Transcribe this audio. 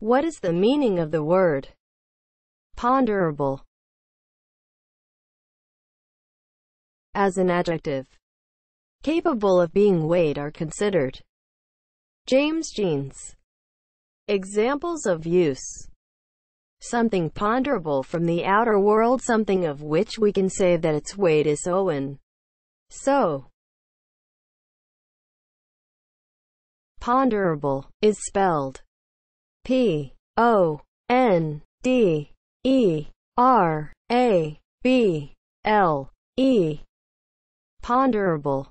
What is the meaning of the word ponderable as an adjective? Capable of being weighed are considered James Jeans. Examples of use Something ponderable from the outer world something of which we can say that its weight is Owen. So, ponderable, is spelled P O N D E R A B L E ponderable